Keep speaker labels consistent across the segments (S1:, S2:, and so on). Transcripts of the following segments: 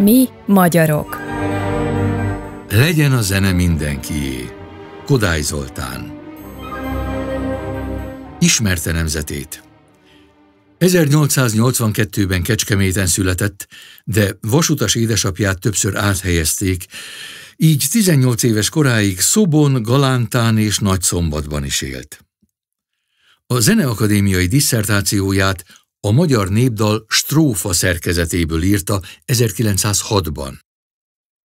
S1: Mi magyarok. Legyen a zene mindenkié. Kodály Zoltán. Ismerte nemzetét. 1882-ben Kecskeméten született, de vasutas édesapját többször áthelyezték, így 18 éves koráig Szobon, Galántán és Nagyszombatban is élt. A zeneakadémiai diszertációját a magyar népdal strófa szerkezetéből írta 1906-ban.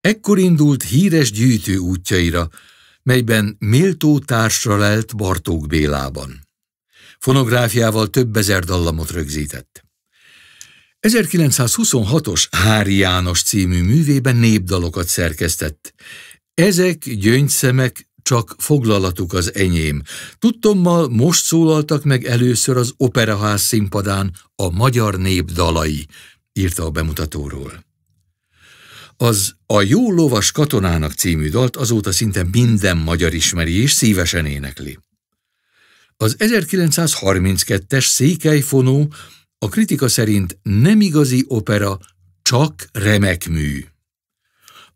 S1: Ekkor indult híres gyűjtő útjaira, melyben méltó társra lelt Bartók Bélában. Fonográfiával több ezer dallamot rögzített. 1926-os Hári János című művében népdalokat szerkesztett. Ezek gyöngyszemek, csak foglalatuk az enyém. Tudtommal most szólaltak meg először az Operaház színpadán a magyar nép dalai, írta a bemutatóról. Az A jó lovas katonának című dalt azóta szinte minden magyar ismeri és szívesen énekli. Az 1932-es Székelyfonó a kritika szerint nem igazi opera, csak remek mű.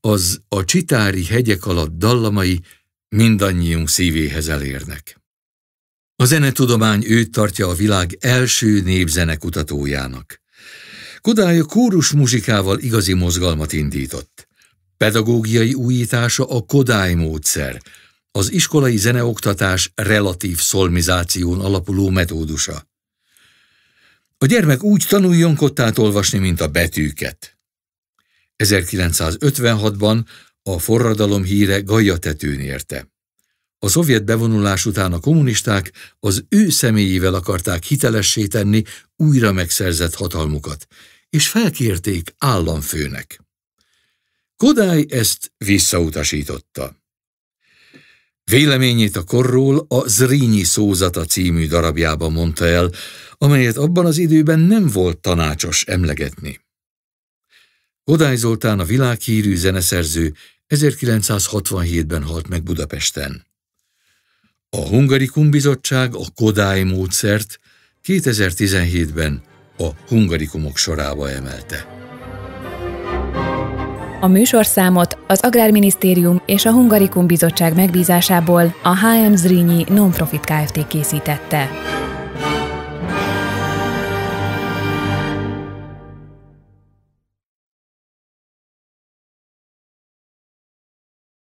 S1: Az a csitári hegyek alatt dallamai mindannyiunk szívéhez elérnek. A zenetudomány őt tartja a világ első népzenekutatójának. Kodály a kórus muzsikával igazi mozgalmat indított. Pedagógiai újítása a Kodály módszer, az iskolai zeneoktatás relatív szolmizáción alapuló metódusa. A gyermek úgy tanuljon kottát olvasni, mint a betűket. 1956-ban a forradalom híre tetőn érte. A szovjet bevonulás után a kommunisták az ő személyével akarták hitelessé tenni újra megszerzett hatalmukat, és felkérték államfőnek. Kodály ezt visszautasította. Véleményét a korról a Zrínyi szózata című darabjában mondta el, amelyet abban az időben nem volt tanácsos emlegetni. Kodály Zoltán a világhírű zeneszerző 1967-ben halt meg Budapesten. A Hungarikum Bizottság a Kodály módszert 2017-ben a hungarikumok sorába emelte. A műsorszámot az Agrárminisztérium és a Hungarikum Bizottság megbízásából a HM Zrínyi Nonprofit Kft. készítette.